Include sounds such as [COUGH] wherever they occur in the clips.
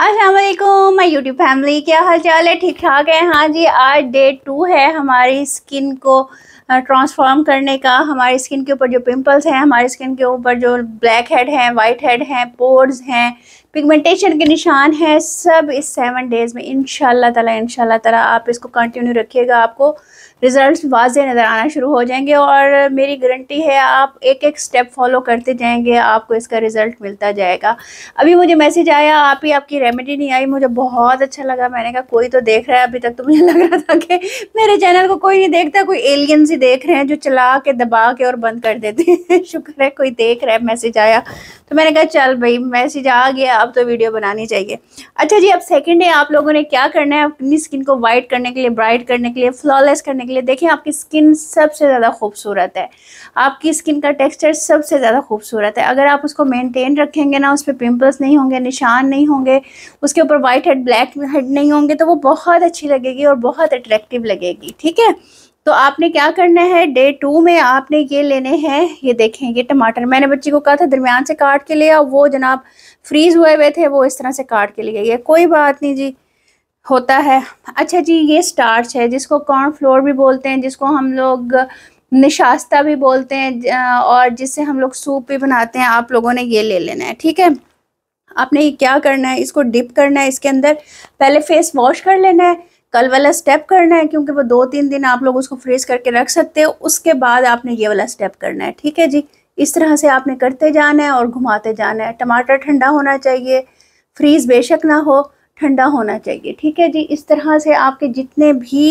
Aslam my YouTube family क्या हाल चाल है ठीक ठाक है हाँ जी आज डे टू है हमारी स्किन को ट्रांसफॉर्म करने का हमारी स्किन के ऊपर जो पिंपल्स हैं हमारी स्किन के ऊपर जो ब्लैक हेड हैं वाइट हेड हैं पोर्स हैं पिगमेंटेशन के निशान हैं सब इस सेवन डेज़ में इन ताला इन ताला आप इसको कंटिन्यू रखिएगा आपको रिज़ल्ट वाजह नज़र आना शुरू हो जाएंगे और मेरी गारंटी है आप एक एक स्टेप फॉलो करते जाएंगे आपको इसका रिज़ल्ट मिलता जाएगा अभी मुझे मैसेज आया आप ही आपकी रेमेडी नहीं आई मुझे बहुत अच्छा लगा मैंने कहा कोई तो देख रहा है अभी तक तो मुझे [LAUGHS] लग रहा था कि मेरे चैनल को कोई नहीं देखता कोई एलियन ही देख रहे हैं जो चला के दबा के और बंद कर देते हैं [LAUGHS] शुक्र है कोई देख रहा है मैसेज आया तो मैंने कहा चल भाई मैसेज आ गया अब तो वीडियो बनानी चाहिए अच्छा जी अब सेकेंड डे आप लोगों ने क्या करना है अपनी स्किन को वाइट करने के लिए ब्राइट करने के लिए फ्लॉलेस करने के लिए के लिए देखें आपकी स्किन सबसे ज़्यादा खूबसूरत है आपकी स्किन का टेक्सचर सबसे ज़्यादा खूबसूरत है अगर आप उसको मेनटेन रखेंगे ना उस पर पिम्पल्स नहीं होंगे निशान नहीं होंगे उसके ऊपर वाइट हेड ब्लैक हेड नहीं होंगे तो वो बहुत अच्छी लगेगी और बहुत अट्रैक्टिव लगेगी ठीक है तो आपने क्या करना है डे टू में आपने ये लेने हैं ये देखें ये टमाटर मैंने बच्ची को कहा था दरमियान से काट के लिया वो जनाब फ्रीज़ हुए हुए थे वो इस तरह से काट के लिए ये कोई बात नहीं जी होता है अच्छा जी ये स्टार्च है जिसको कॉर्न फ्लोर भी बोलते हैं जिसको हम लोग निशास्ता भी बोलते हैं और जिससे हम लोग सूप भी बनाते हैं आप लोगों ने ये ले लेना है ठीक है आपने ये क्या करना है इसको डिप करना है इसके अंदर पहले फेस वॉश कर लेना है कल वाला स्टेप करना है क्योंकि वो दो तीन दिन आप लोग उसको फ्रीज करके रख सकते हो उसके बाद आपने ये वाला स्टेप करना है ठीक है जी इस तरह से आपने करते जाना है और घुमाते जाना है टमाटर ठंडा होना चाहिए फ्रीज बेशक ना हो ठंडा होना चाहिए ठीक है जी इस तरह से आपके जितने भी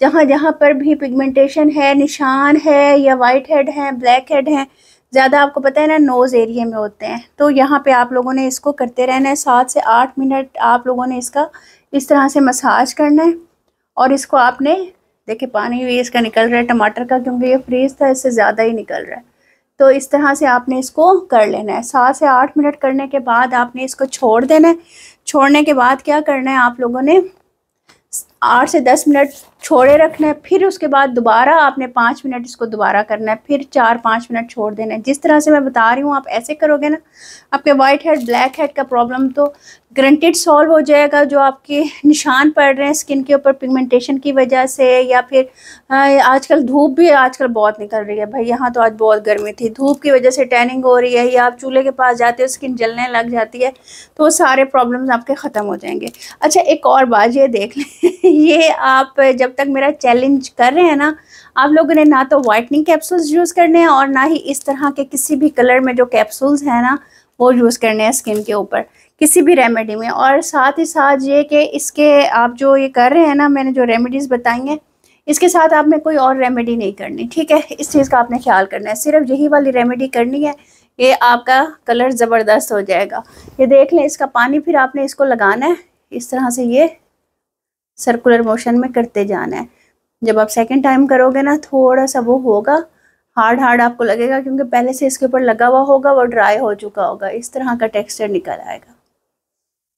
जहाँ जहाँ पर भी पिगमेंटेशन है निशान है या वाइट हेड हैं ब्लैक हेड हैं ज़्यादा आपको पता है ना नोज़ एरिया में होते हैं तो यहाँ पे आप लोगों ने इसको करते रहना है सात से आठ मिनट आप लोगों ने इसका इस तरह से मसाज करना है और इसको आपने देखिए पानी भी इसका निकल रहा है टमाटर का क्योंकि ये फ्रीज था इससे ज़्यादा ही निकल रहा है तो इस तरह से आपने इसको कर लेना है सात से आठ मिनट करने के बाद आपने इसको छोड़ देना है छोड़ने के बाद क्या करना है आप लोगों ने आठ से दस मिनट छोड़े रखना है फिर उसके बाद दोबारा आपने पाँच मिनट इसको दोबारा करना है फिर चार पाँच मिनट छोड़ देना है जिस तरह से मैं बता रही हूँ आप ऐसे करोगे ना आपके वाइट हेड ब्लैक हेड का प्रॉब्लम तो ग्रंटेड सॉल्व हो जाएगा जो आपके निशान पड़ रहे हैं स्किन के ऊपर पिगमेंटेशन की वजह से या फिर आजकल धूप भी आजकल बहुत निकल रही है भाई यहाँ तो आज बहुत गर्मी थी धूप की वजह से टैनिंग हो रही है या आप चूल्हे के पास जाते हो स्किन जलने लग जाती है तो सारे प्रॉब्लम्स आपके ख़त्म हो जाएंगे अच्छा एक और बात ये देख लें [LAUGHS] ये आप जब तक मेरा चैलेंज कर रहे हैं ना आप लोगों ने ना तो वाइटनिंग कैप्सूल्स यूज़ करने हैं और ना ही इस तरह के किसी भी कलर में जो कैप्सूल्स हैं ना वो यूज़ करने हैं स्किन के ऊपर किसी भी रेमेडी में और साथ ही साथ ये कि इसके आप जो ये कर रहे हैं ना मैंने जो रेमेडीज़ बताई हैं इसके साथ आपने कोई और रेमेडी नहीं करनी ठीक है इस चीज़ का आपने ख्याल करना है सिर्फ यही वाली रेमेडी करनी है ये आपका कलर ज़बरदस्त हो जाएगा ये देख लें इसका पानी फिर आपने इसको लगाना है इस तरह से ये सर्कुलर मोशन में करते जाना है जब आप सेकेंड टाइम करोगे ना थोड़ा सा वो होगा हार्ड हार्ड आपको लगेगा क्योंकि पहले से इसके ऊपर लगा हुआ होगा वो ड्राई हो चुका होगा इस तरह का टेक्सचर निकल आएगा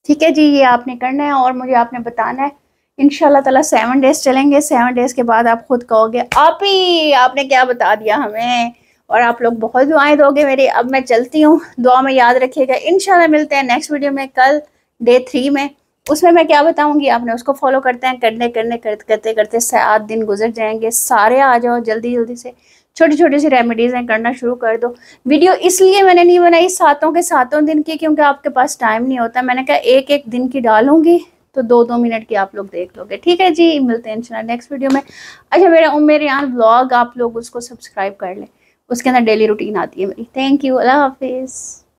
ठीक है जी ये आपने करना है और मुझे आपने बताना है इनशाला तला सेवन डेज चलेंगे सेवन डेज के बाद आप खुद कहोगे आप ही आपने क्या बता दिया हमें और आप लोग बहुत दुआएं दोगे मेरी अब मैं चलती हूँ दुआ में याद रखिएगा इनशाला मिलते हैं नेक्स्ट वीडियो में कल डे थ्री में उसमें मैं क्या बताऊंगी आपने उसको फॉलो करते हैं करने करने करते करते करते सात दिन गुजर जाएंगे सारे आ जाओ जल्दी जल्दी से छोटी छोटी सी रेमेडीज़ हैं करना शुरू कर दो वीडियो इसलिए मैंने नहीं बनाई सातों के सातों दिन की क्योंकि आपके पास टाइम नहीं होता मैंने कहा एक एक दिन की डालूंगी तो दो दो मिनट की आप लोग देख लोगे ठीक है जी मिलते हैं इंशाल्लाह नेक्स्ट वीडियो में अच्छा मेरा मेरे यहाँ ब्लॉग आप लोग उसको सब्सक्राइब कर लें उसके अंदर डेली रूटीन आती है मेरी थैंक यू अल्लाह हाफिज़